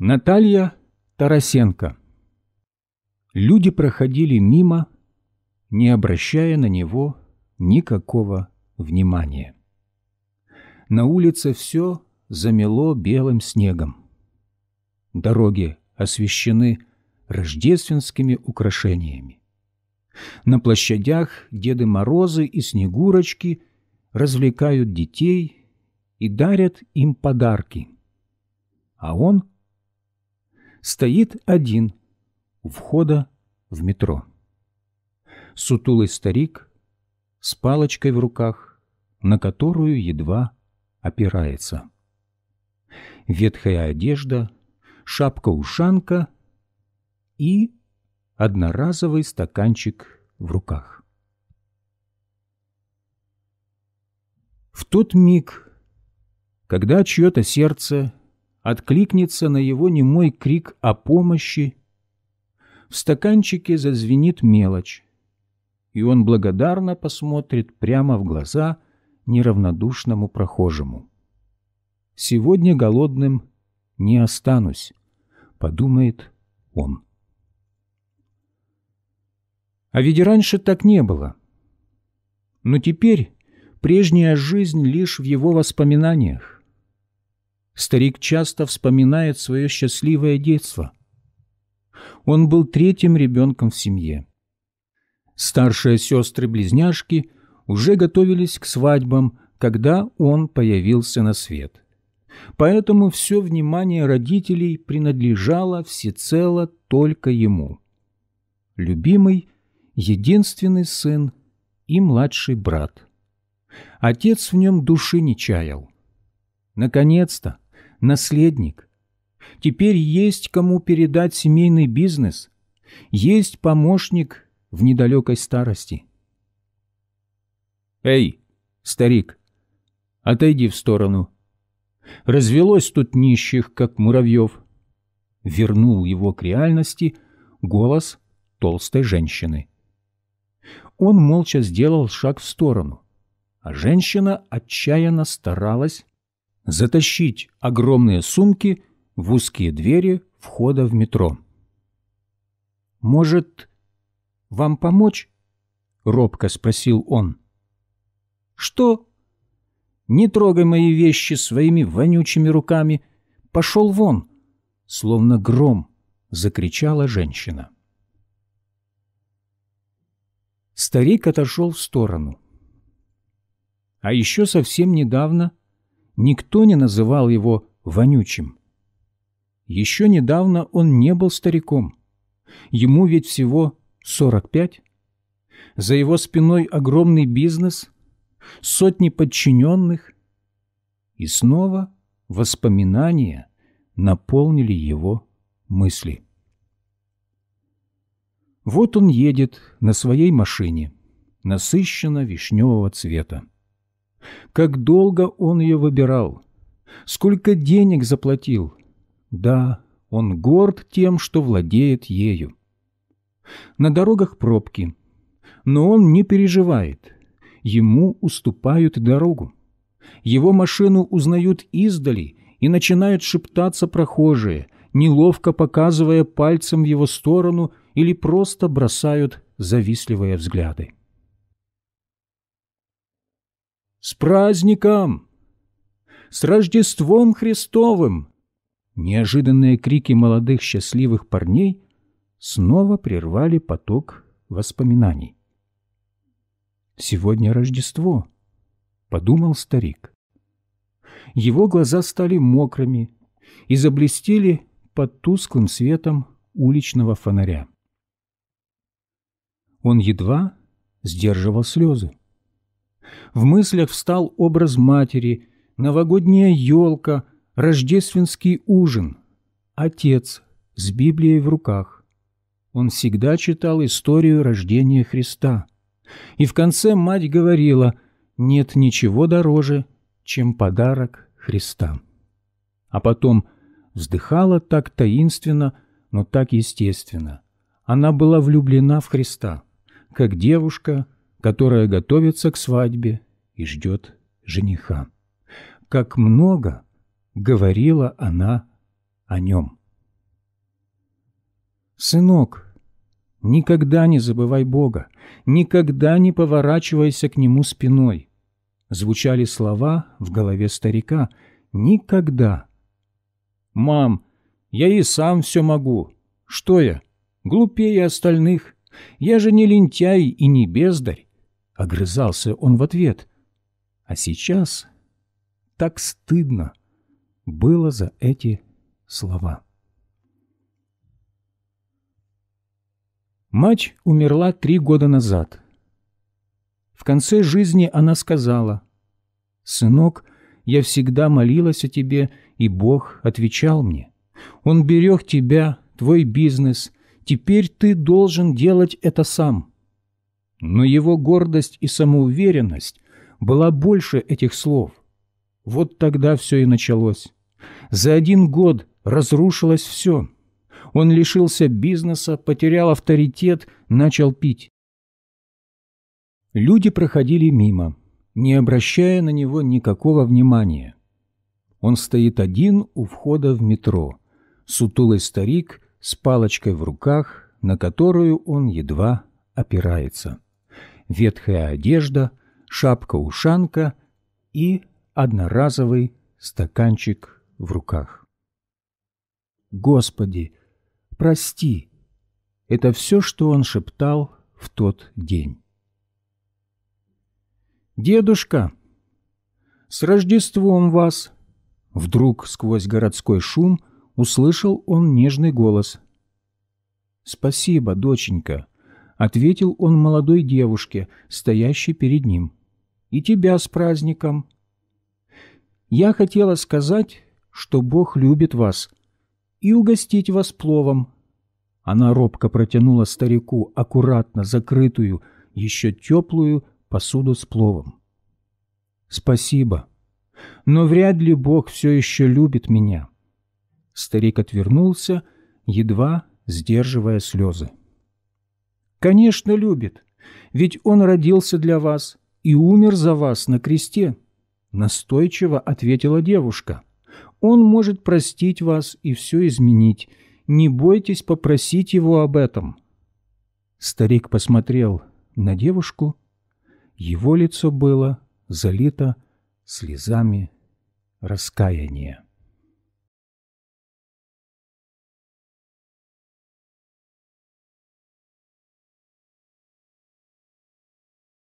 Наталья Тарасенко Люди проходили мимо, не обращая на него никакого внимания. На улице все замело белым снегом. Дороги освещены рождественскими украшениями. На площадях Деды Морозы и Снегурочки развлекают детей и дарят им подарки. А он – стоит один у входа в метро. Сутулый старик с палочкой в руках, на которую едва опирается. Ветхая одежда, шапка-ушанка и одноразовый стаканчик в руках. В тот миг, когда чье-то сердце откликнется на его немой крик о помощи, в стаканчике зазвенит мелочь, и он благодарно посмотрит прямо в глаза неравнодушному прохожему. «Сегодня голодным не останусь», — подумает он. А ведь раньше так не было. Но теперь прежняя жизнь лишь в его воспоминаниях старик часто вспоминает свое счастливое детство. Он был третьим ребенком в семье. Старшие сестры-близняшки уже готовились к свадьбам, когда он появился на свет. Поэтому все внимание родителей принадлежало всецело только ему. Любимый, единственный сын и младший брат. Отец в нем души не чаял. Наконец-то наследник. Теперь есть кому передать семейный бизнес, есть помощник в недалекой старости. «Эй, старик, отойди в сторону. Развелось тут нищих, как муравьев». Вернул его к реальности голос толстой женщины. Он молча сделал шаг в сторону, а женщина отчаянно старалась затащить огромные сумки в узкие двери входа в метро. «Может, вам помочь?» — робко спросил он. «Что?» «Не трогай мои вещи своими вонючими руками. Пошел вон!» Словно гром закричала женщина. Старик отошел в сторону. А еще совсем недавно Никто не называл его вонючим. Еще недавно он не был стариком. Ему ведь всего 45. За его спиной огромный бизнес, сотни подчиненных. И снова воспоминания наполнили его мысли. Вот он едет на своей машине, насыщенно вишневого цвета. Как долго он ее выбирал? Сколько денег заплатил? Да, он горд тем, что владеет ею. На дорогах пробки. Но он не переживает. Ему уступают дорогу. Его машину узнают издали и начинают шептаться прохожие, неловко показывая пальцем в его сторону или просто бросают завистливые взгляды. С праздником! С Рождеством Христовым!» Неожиданные крики молодых счастливых парней снова прервали поток воспоминаний. «Сегодня Рождество», — подумал старик. Его глаза стали мокрыми и заблестели под тусклым светом уличного фонаря. Он едва сдерживал слезы. В мыслях встал образ матери, новогодняя елка, рождественский ужин, отец с Библией в руках. Он всегда читал историю рождения Христа. И в конце мать говорила, нет ничего дороже, чем подарок Христа. А потом вздыхала так таинственно, но так естественно. Она была влюблена в Христа, как девушка – которая готовится к свадьбе и ждет жениха. Как много говорила она о нем. «Сынок, никогда не забывай Бога, никогда не поворачивайся к Нему спиной», звучали слова в голове старика «никогда». «Мам, я и сам все могу. Что я, глупее остальных? Я же не лентяй и не бездарь. Огрызался он в ответ. А сейчас так стыдно было за эти слова. Мать умерла три года назад. В конце жизни она сказала, «Сынок, я всегда молилась о тебе, и Бог отвечал мне. Он берег тебя, твой бизнес. Теперь ты должен делать это сам. Но его гордость и самоуверенность была больше этих слов. Вот тогда все и началось. За один год разрушилось все. Он лишился бизнеса, потерял авторитет, начал пить. Люди проходили мимо, не обращая на него никакого внимания. Он стоит один у входа в метро. Сутулый старик с палочкой в руках, на которую он едва опирается ветхая одежда, шапка-ушанка и одноразовый стаканчик в руках. «Господи, прости!» — это все, что он шептал в тот день. «Дедушка, с Рождеством вас!» Вдруг сквозь городской шум услышал он нежный голос. «Спасибо, доченька!» ответил он молодой девушке, стоящей перед ним. «И тебя с праздником!» «Я хотела сказать, что Бог любит вас и угостить вас пловом». Она робко протянула старику аккуратно закрытую, еще теплую посуду с пловом. «Спасибо, но вряд ли Бог все еще любит меня». Старик отвернулся, едва сдерживая слезы. Конечно, любит, ведь Он родился для вас и умер за вас на кресте. Настойчиво ответила девушка. Он может простить вас и все изменить. Не бойтесь попросить Его об этом. Старик посмотрел на девушку. Его лицо было залито слезами раскаяния.